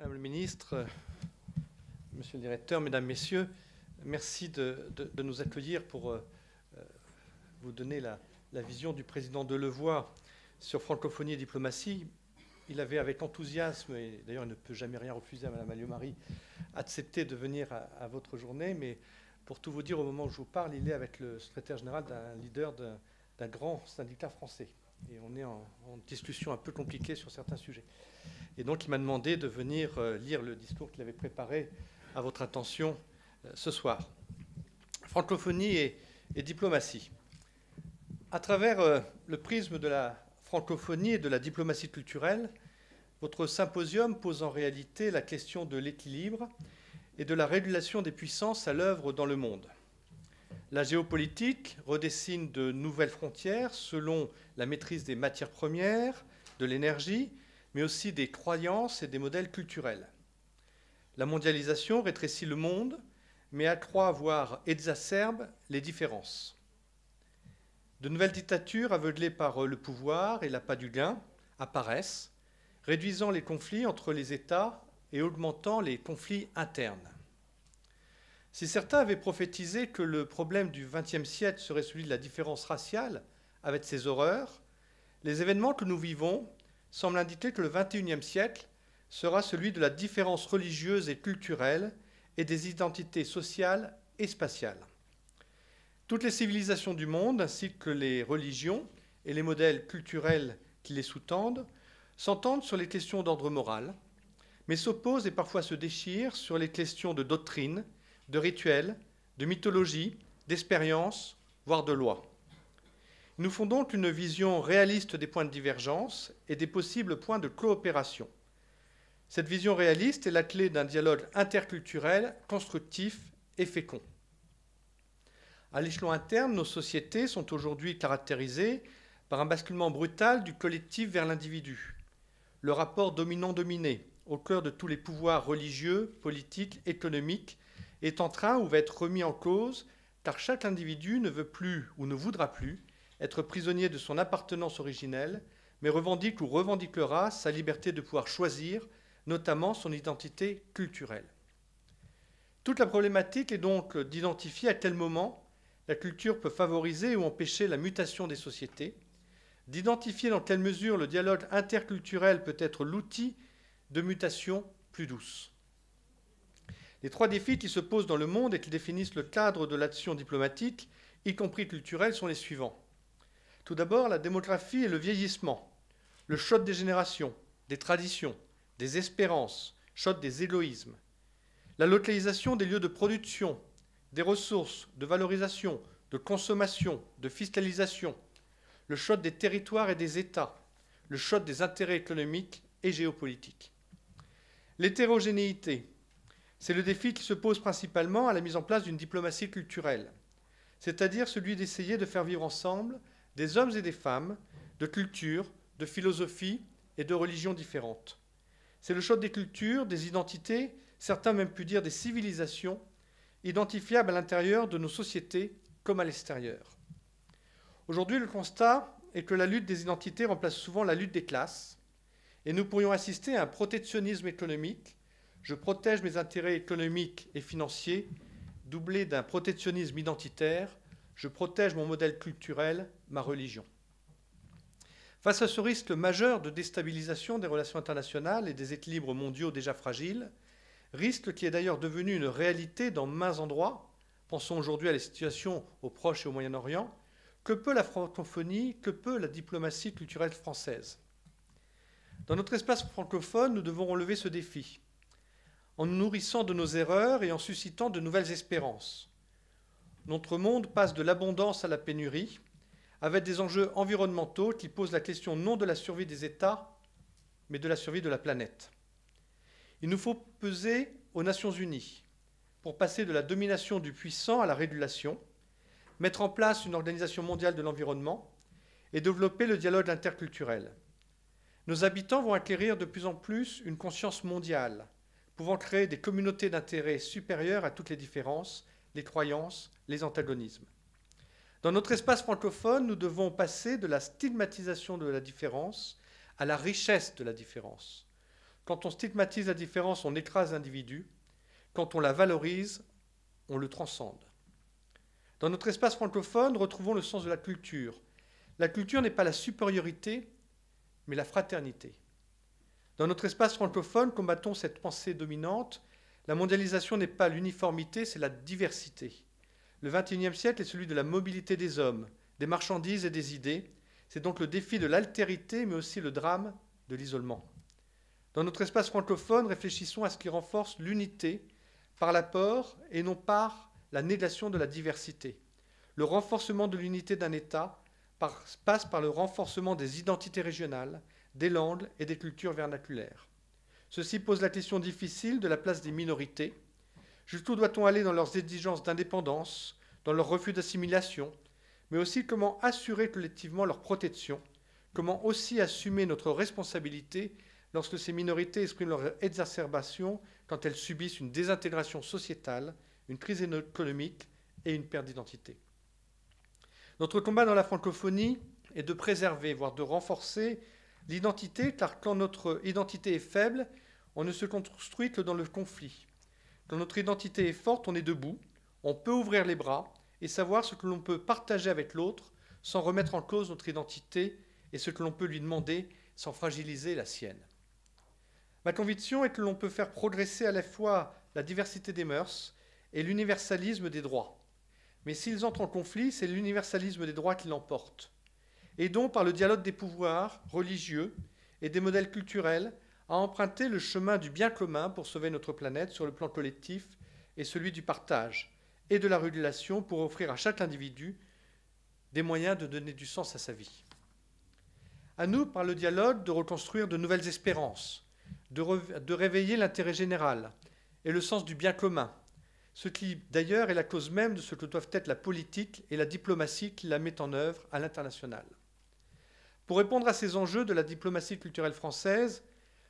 Madame le ministre, monsieur le directeur, mesdames, messieurs, merci de, nous accueillir pour euh, euh, vous donner la, vision du président de sur francophonie et diplomatie. Il avait avec enthousiasme, et d'ailleurs il ne peut jamais rien refuser à Madame Alliomarie, accepté de venir à, votre journée, mais pour tout vous dire, au moment où je vous parle, il est avec le secrétaire général d'un leader d'un grand syndicat français et on est en, discussion un peu compliquée sur certains sujets. Et donc il m'a demandé de venir euh, lire le discours qu'il avait préparé à votre attention euh, ce soir. Francophonie et diplomatie. À travers euh, le prisme de la francophonie et de la diplomatie culturelle, votre symposium pose en réalité la question de l'équilibre et de la régulation des puissances à l'œuvre dans le monde. La géopolitique redessine de nouvelles frontières selon la maîtrise des matières premières, de l'énergie, mais aussi des croyances et des modèles culturels. La mondialisation rétrécit le monde, mais accroît, voire exacerbe, les différences. De nouvelles dictatures aveuglées par le pouvoir et l'appât du gain apparaissent, réduisant les conflits entre les États et augmentant les conflits internes. Si certains avaient prophétisé que le problème du XXe siècle serait celui de la différence raciale, avec ses horreurs, les événements que nous vivons semblent indiquer que le XXIe siècle sera celui de la différence religieuse et culturelle et des identités sociales et spatiales. Toutes les civilisations du monde, ainsi que les religions et les modèles culturels qui les sous-tendent, s'entendent sur les questions d'ordre moral, mais s'opposent et parfois se déchirent sur les questions de doctrine de rituels, de mythologies, d'expériences, voire de lois. nous font donc une vision réaliste des points de divergence et des possibles points de coopération. Cette vision réaliste est la clé d'un dialogue interculturel, constructif et fécond. À l'échelon interne, nos sociétés sont aujourd'hui caractérisées par un basculement brutal du collectif vers l'individu. Le rapport dominant-dominé, au cœur de tous les pouvoirs religieux, politiques, économiques, est en train ou va être remis en cause car chaque individu ne veut plus ou ne voudra plus être prisonnier de son appartenance originelle, mais revendique ou revendiquera sa liberté de pouvoir choisir, notamment son identité culturelle. Toute la problématique est donc d'identifier à quel moment la culture peut favoriser ou empêcher la mutation des sociétés, d'identifier dans quelle mesure le dialogue interculturel peut être l'outil de mutation plus douce. Les trois défis qui se posent dans le monde et qui définissent le cadre de l'action diplomatique, y compris culturelle, sont les suivants. Tout d'abord, la démographie et le vieillissement, le choc des générations, des traditions, des espérances, choc des égoïsmes, la localisation des lieux de production, des ressources, de valorisation, de consommation, de fiscalisation, le choc des territoires et des États, le choc des intérêts économiques et géopolitiques. L'hétérogénéité, c'est le défi qui se pose principalement à la mise en place d'une diplomatie culturelle, c'est-à-dire celui d'essayer de faire vivre ensemble des hommes et des femmes de cultures, de philosophies et de religions différentes. C'est le choc des cultures, des identités, certains même pu dire des civilisations, identifiables à l'intérieur de nos sociétés comme à l'extérieur. Aujourd'hui, le constat est que la lutte des identités remplace souvent la lutte des classes, et nous pourrions assister à un protectionnisme économique je protège mes intérêts économiques et financiers, doublés d'un protectionnisme identitaire. Je protège mon modèle culturel, ma religion. Face à ce risque majeur de déstabilisation des relations internationales et des équilibres mondiaux déjà fragiles, risque qui est d'ailleurs devenu une réalité dans maints endroits, pensons aujourd'hui à la situation au Proche et au Moyen-Orient, que peut la francophonie, que peut la diplomatie culturelle française Dans notre espace francophone, nous devons relever ce défi en nous nourrissant de nos erreurs et en suscitant de nouvelles espérances. Notre monde passe de l'abondance à la pénurie, avec des enjeux environnementaux qui posent la question non de la survie des États, mais de la survie de la planète. Il nous faut peser aux Nations Unies pour passer de la domination du puissant à la régulation, mettre en place une organisation mondiale de l'environnement et développer le dialogue interculturel. Nos habitants vont acquérir de plus en plus une conscience mondiale, pouvant créer des communautés d'intérêts supérieures à toutes les différences, les croyances, les antagonismes. Dans notre espace francophone, nous devons passer de la stigmatisation de la différence à la richesse de la différence. Quand on stigmatise la différence, on écrase l'individu. Quand on la valorise, on le transcende. Dans notre espace francophone, retrouvons le sens de la culture. La culture n'est pas la supériorité, mais la fraternité. Dans notre espace francophone, combattons cette pensée dominante. La mondialisation n'est pas l'uniformité, c'est la diversité. Le XXIe siècle est celui de la mobilité des hommes, des marchandises et des idées. C'est donc le défi de l'altérité, mais aussi le drame de l'isolement. Dans notre espace francophone, réfléchissons à ce qui renforce l'unité par l'apport et non par la négation de la diversité. Le renforcement de l'unité d'un État passe par le renforcement des identités régionales, des langues et des cultures vernaculaires. Ceci pose la question difficile de la place des minorités. Jusqu'où doit-on aller dans leurs exigences d'indépendance, dans leur refus d'assimilation, mais aussi comment assurer collectivement leur protection, comment aussi assumer notre responsabilité lorsque ces minorités expriment leur exacerbation quand elles subissent une désintégration sociétale, une crise économique et une perte d'identité. Notre combat dans la francophonie est de préserver, voire de renforcer l'identité, car quand notre identité est faible, on ne se construit que dans le conflit. Quand notre identité est forte, on est debout, on peut ouvrir les bras et savoir ce que l'on peut partager avec l'autre sans remettre en cause notre identité et ce que l'on peut lui demander sans fragiliser la sienne. Ma conviction est que l'on peut faire progresser à la fois la diversité des mœurs et l'universalisme des droits. Mais s'ils entrent en conflit, c'est l'universalisme des droits qui l'emporte et donc par le dialogue des pouvoirs religieux et des modèles culturels à emprunter le chemin du bien commun pour sauver notre planète sur le plan collectif et celui du partage et de la régulation pour offrir à chaque individu des moyens de donner du sens à sa vie. À nous, par le dialogue, de reconstruire de nouvelles espérances, de, de réveiller l'intérêt général et le sens du bien commun, ce qui d'ailleurs est la cause même de ce que doivent être la politique et la diplomatie qui la mettent en œuvre à l'international. Pour répondre à ces enjeux de la diplomatie culturelle française,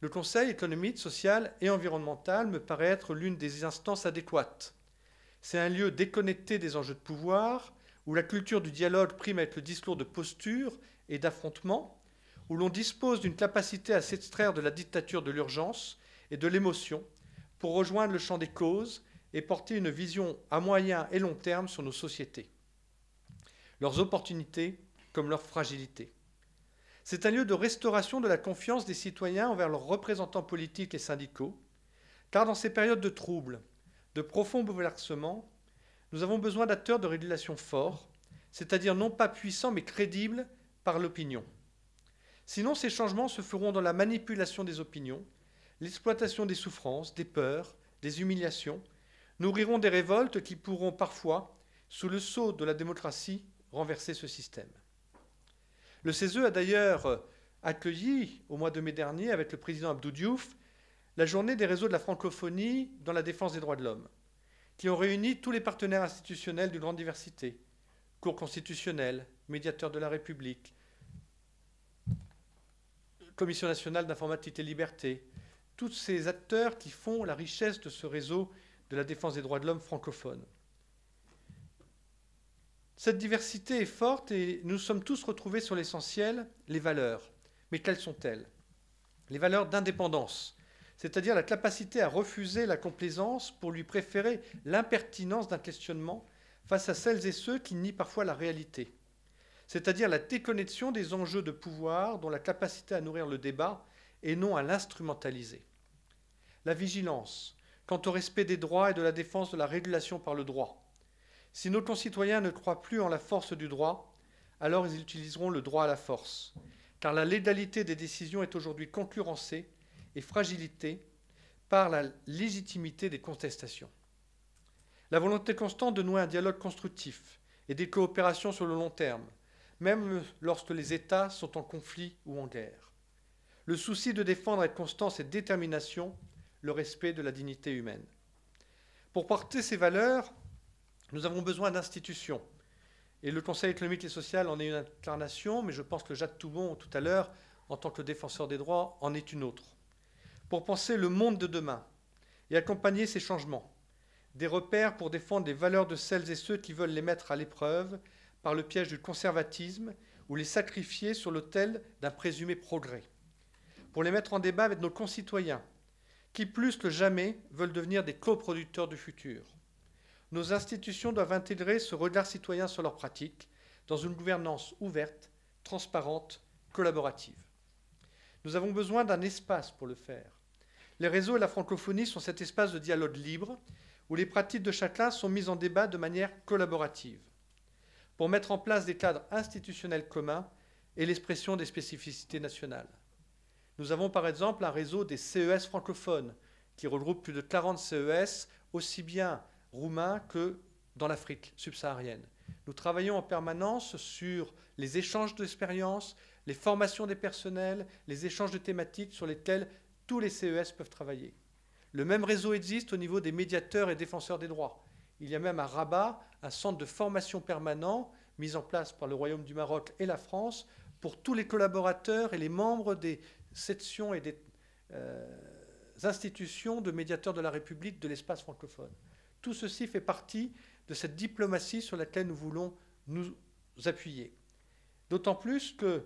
le Conseil économique, social et environnemental me paraît être l'une des instances adéquates. C'est un lieu déconnecté des enjeux de pouvoir, où la culture du dialogue prime avec le discours de posture et d'affrontement, où l'on dispose d'une capacité à s'extraire de la dictature de l'urgence et de l'émotion pour rejoindre le champ des causes et porter une vision à moyen et long terme sur nos sociétés, leurs opportunités comme leurs fragilités. C'est un lieu de restauration de la confiance des citoyens envers leurs représentants politiques et syndicaux, car dans ces périodes de troubles, de profonds bouleversements, nous avons besoin d'acteurs de régulation forts, c'est-à-dire non pas puissants mais crédibles par l'opinion. Sinon, ces changements se feront dans la manipulation des opinions, l'exploitation des souffrances, des peurs, des humiliations, nourriront des révoltes qui pourront parfois, sous le sceau de la démocratie, renverser ce système. Le CESE a d'ailleurs euh, accueilli au mois de mai dernier, avec le président Abdou Diouf, la journée des réseaux de la francophonie dans la défense des droits de l'homme, qui ont réuni tous les partenaires institutionnels d'une grande diversité, cours constitutionnel, médiateur de la République, Commission nationale d'informatique et liberté, tous ces acteurs qui font la richesse de ce réseau de la défense des droits de l'homme francophone. Cette diversité est forte et nous sommes tous retrouvés sur l'essentiel, les valeurs. Mais quelles sont-elles Les valeurs d'indépendance, c'est-à-dire la capacité à refuser la complaisance pour lui préférer l'impertinence d'un questionnement face à celles et ceux qui nient parfois la réalité, c'est-à-dire la déconnexion des enjeux de pouvoir dont la capacité à nourrir le débat et non à l'instrumentaliser. La vigilance quant au respect des droits et de la défense de la régulation par le droit, si nos concitoyens ne croient plus en la force du droit, alors ils utiliseront le droit à la force, car la légalité des décisions est aujourd'hui concurrencée et fragilitée par la légitimité des contestations. La volonté constante de nouer un dialogue constructif et des coopérations sur le long terme, même lorsque les États sont en conflit ou en guerre. Le souci de défendre avec constance et détermination le respect de la dignité humaine. Pour porter ces valeurs, nous avons besoin d'institutions. Et le Conseil économique et social en est une incarnation, mais je pense que Jacques Toubon, tout à l'heure, en tant que défenseur des droits, en est une autre. Pour penser le monde de demain et accompagner ces changements, des repères pour défendre les valeurs de celles et ceux qui veulent les mettre à l'épreuve par le piège du conservatisme ou les sacrifier sur l'autel d'un présumé progrès. Pour les mettre en débat avec nos concitoyens, qui plus que jamais veulent devenir des coproducteurs du futur nos institutions doivent intégrer ce regard citoyen sur leurs pratiques dans une gouvernance ouverte, transparente, collaborative. Nous avons besoin d'un espace pour le faire. Les réseaux et la francophonie sont cet espace de dialogue libre où les pratiques de chacun sont mises en débat de manière collaborative pour mettre en place des cadres institutionnels communs et l'expression des spécificités nationales. Nous avons par exemple un réseau des CES francophones qui regroupe plus de 40 CES, aussi bien roumain que dans l'Afrique subsaharienne. Nous travaillons en permanence sur les échanges d'expériences, les formations des personnels, les échanges de thématiques sur lesquels tous les CES peuvent travailler. Le même réseau existe au niveau des médiateurs et défenseurs des droits. Il y a même à Rabat un centre de formation permanent mis en place par le Royaume du Maroc et la France pour tous les collaborateurs et les membres des sections et des euh, institutions de médiateurs de la République de l'espace francophone. Tout ceci fait partie de cette diplomatie sur laquelle nous voulons nous appuyer. D'autant plus que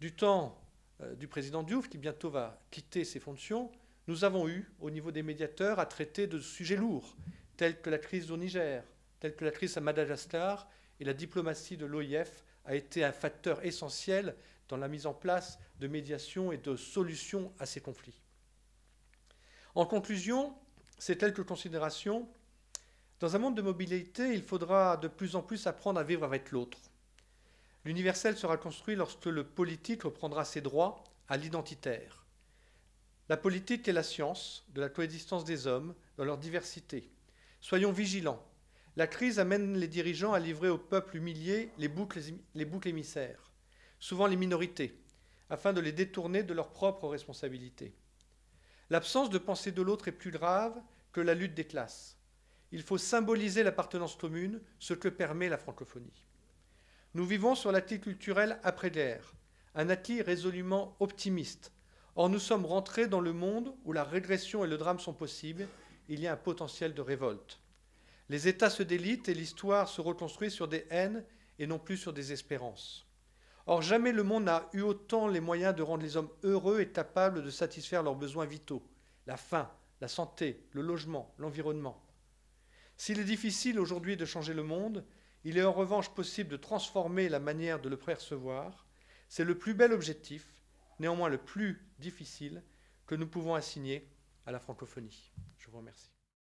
du temps euh, du président Diouf, qui bientôt va quitter ses fonctions, nous avons eu, au niveau des médiateurs, à traiter de sujets lourds, tels que la crise au Niger, tels que la crise à Madagascar, et la diplomatie de l'OIF a été un facteur essentiel dans la mise en place de médiation et de solutions à ces conflits. En conclusion, ces quelques considérations. Dans un monde de mobilité, il faudra de plus en plus apprendre à vivre avec l'autre. L'universel sera construit lorsque le politique reprendra ses droits à l'identitaire. La politique est la science de la coexistence des hommes dans leur diversité. Soyons vigilants. La crise amène les dirigeants à livrer au peuple humilié les boucles, les boucles émissaires, souvent les minorités, afin de les détourner de leurs propres responsabilités. L'absence de pensée de l'autre est plus grave que la lutte des classes. Il faut symboliser l'appartenance commune, ce que permet la francophonie. Nous vivons sur l'acquis culturel après-guerre, un acquis résolument optimiste. Or, nous sommes rentrés dans le monde où la régression et le drame sont possibles, il y a un potentiel de révolte. Les États se délitent et l'histoire se reconstruit sur des haines et non plus sur des espérances. Or, jamais le monde n'a eu autant les moyens de rendre les hommes heureux et capables de satisfaire leurs besoins vitaux, la faim, la santé, le logement, l'environnement. S'il est difficile aujourd'hui de changer le monde, il est en revanche possible de transformer la manière de le percevoir. C'est le plus bel objectif, néanmoins le plus difficile, que nous pouvons assigner à la francophonie. Je vous remercie.